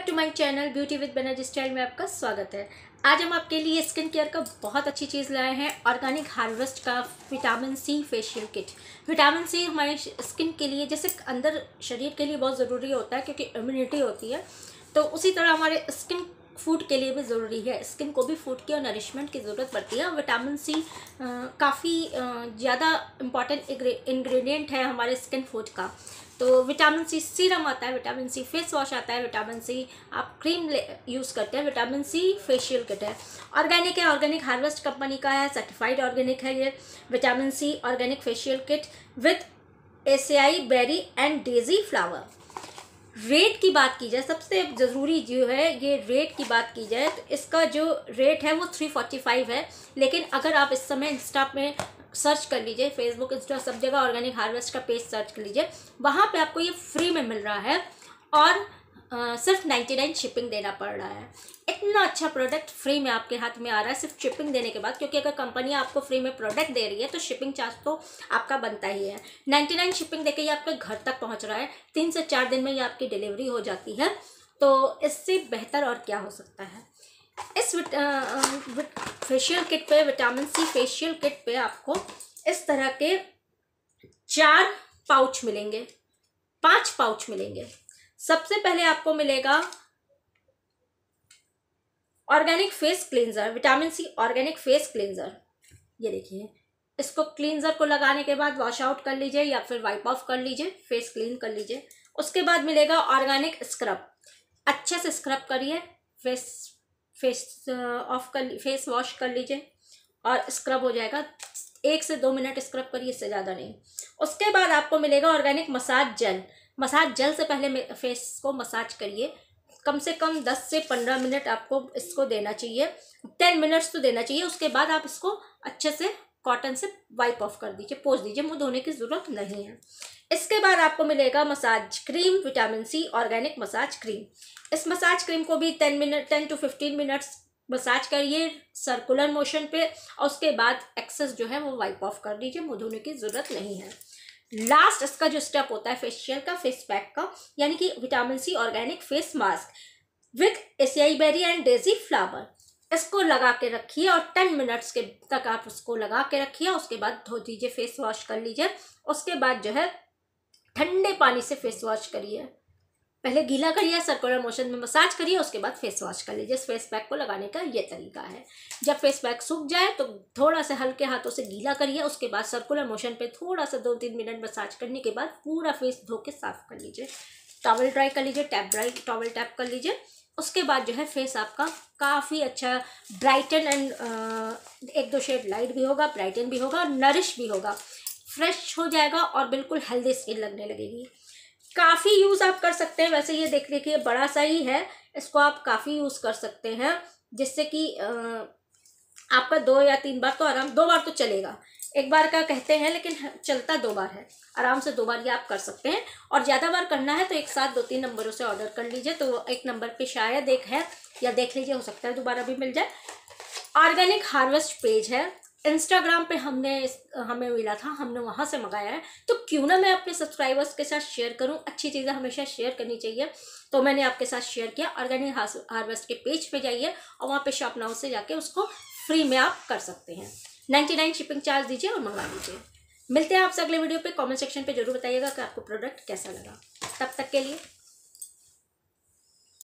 back to my channel beauty with Banerjee style में आपका स्वागत है आज हम आपके लिए स्किन केयर का बहुत अच्छी चीज़ लाए हैं ऑर्गेनिक हार्वेस्ट का vitamin C facial kit vitamin C हमारे स्किन के लिए जैसे अंदर शरीर के लिए बहुत ज़रूरी होता है क्योंकि इम्यूनिटी होती है तो उसी तरह हमारे स्किन फूड के लिए भी ज़रूरी है स्किन को भी फूड की और नरिशमेंट की ज़रूरत पड़ती है विटामिन सी काफ़ी ज़्यादा इम्पॉर्टेंट इंग्रेडिएंट है हमारे स्किन फूड का तो विटामिन सी सीरम आता है विटामिन सी फेस वॉश आता है विटामिन सी आप क्रीम यूज़ करते हैं विटामिन सी फेशियल किट है ऑर्गेनिक है ऑर्गेनिक हार्वेस्ट कंपनी का है सर्टिफाइड ऑर्गेनिक है ये vitamin C organic facial kit with acai berry and daisy flower rate की बात की जाए सबसे ज़रूरी जो है ये रेट की बात की जाए तो इसका जो रेट है वो थ्री फोर्टी फाइव है लेकिन अगर आप इस समय इंस्टा में सर्च कर लीजिए फेसबुक इंस्टा सब जगह ऑर्गेनिक हार्वेस्ट का पेज सर्च कर लीजिए वहाँ पे आपको ये फ्री में मिल रहा है और आ, सिर्फ नाइन्टी नाइन शिपिंग देना पड़ रहा है इतना अच्छा प्रोडक्ट फ्री में आपके हाथ में आ रहा है सिर्फ शिपिंग देने के बाद क्योंकि अगर कंपनी आपको फ्री में प्रोडक्ट दे रही है तो शिपिंग चार्ज तो आपका बनता ही है नाइन्टी नाइन शिपिंग देके ये आपके घर तक पहुंच रहा है तीन से चार दिन में ये आपकी डिलीवरी हो जाती है तो इससे बेहतर और क्या हो सकता है इस फेशियल किट पर विटामिन सी फेशियल किट पर आपको इस तरह के चार पाउच मिलेंगे पांच पाउच मिलेंगे सबसे पहले आपको मिलेगा organic face cleanser vitamin C organic face cleanser ये देखिए इसको क्लींजर को लगाने के बाद वॉश आउट कर लीजिए या फिर वाइप ऑफ कर लीजिए फेस क्लीन कर लीजिए उसके बाद मिलेगा ऑर्गेनिक स्क्रब अच्छे से स्क्रब करिए फेस फेस ऑफ कर फेस वॉश कर लीजिए और स्क्रब हो जाएगा एक से दो मिनट स्क्रब करिए इससे ज़्यादा नहीं उसके बाद आपको मिलेगा organic massage gel massage gel से पहले फेस को मसाज करिए कम से कम दस से पंद्रह मिनट आपको इसको देना चाहिए टेन मिनट्स तो देना चाहिए उसके बाद आप इसको अच्छे से कॉटन से वाइप ऑफ कर दीजिए पोज दीजिए मुंह धोने की ज़रूरत नहीं है इसके बाद आपको मिलेगा massage cream vitamin C organic massage cream इस मसाज क्रीम को भी ten minute ten to fifteen minutes massage करिए सर्कुलर मोशन पे और उसके बाद एक्सेस जो है वो वाइप ऑफ कर दीजिए मुँह धोने की ज़रूरत नहीं है लास्ट इसका जो स्टेप होता है फेशियल का फेस पैक का यानी कि vitamin C organic face mask with acai berry and daisy flower इसको लगा के रखिए और टेन मिनट्स के तक आप उसको लगा के रखिए उसके बाद धो दीजिए फेस वॉश कर लीजिए उसके बाद जो है ठंडे पानी से फेस वॉश करिए पहले गीला करिए सर्कुलर मोशन में मसाज करिए उसके बाद फेस वॉश कर लीजिए फेस पैक को लगाने का ये तरीका है जब फेस पैक सूख जाए तो थोड़ा सा हल्के हाथों से गीला करिए उसके बाद सर्कुलर मोशन पे थोड़ा सा दो तीन मिनट मसाज करने के बाद पूरा फेस धो के साफ कर लीजिए टॉवल ड्राई कर लीजिए टैप ड्राई टॉवल टैप कर लीजिए उसके बाद जो है फेस आपका काफ़ी अच्छा ब्राइटन एंड एक दो शेड लाइट भी होगा ब्राइटन भी होगा और नरिश भी होगा फ्रेश हो जाएगा और बिल्कुल हेल्दी स्किन लगने लगेगी काफ़ी यूज़ आप कर सकते हैं वैसे ये देख देखिए बड़ा सा ही है इसको आप काफ़ी यूज़ कर सकते हैं जिससे कि आपका दो या तीन बार तो आराम दो बार तो चलेगा एक बार का कहते हैं लेकिन चलता दो बार है आराम से दो बार ये आप कर सकते हैं और ज़्यादा बार करना है तो एक साथ दो तीन नंबरों से ऑर्डर कर लीजिए तो एक नंबर पे शायद एक है या देख लीजिए हो सकता है दोबारा भी मिल जाए ऑर्गेनिक हार्वेस्ट पेज है इंस्टाग्राम पे हमने हमें मिला था हमने वहाँ से मंगाया है तो क्यों ना मैं अपने सब्सक्राइबर्स के साथ शेयर करूँ अच्छी चीज़ें हमेशा शेयर करनी चाहिए तो मैंने आपके साथ शेयर किया ऑर्गेनिक हार्वेस्ट के पेज पे जाइए और वहाँ पे शॉप नाउ से जाके उसको फ्री में आप कर सकते हैं नाइन्टी नाइन शिपिंग चार्ज दीजिए और मंगा लीजिए मिलते हैं आपसे अगले वीडियो पर कॉमेंट सेक्शन पर जरूर बताइएगा कि आपको प्रोडक्ट कैसा लगा तब तक के लिए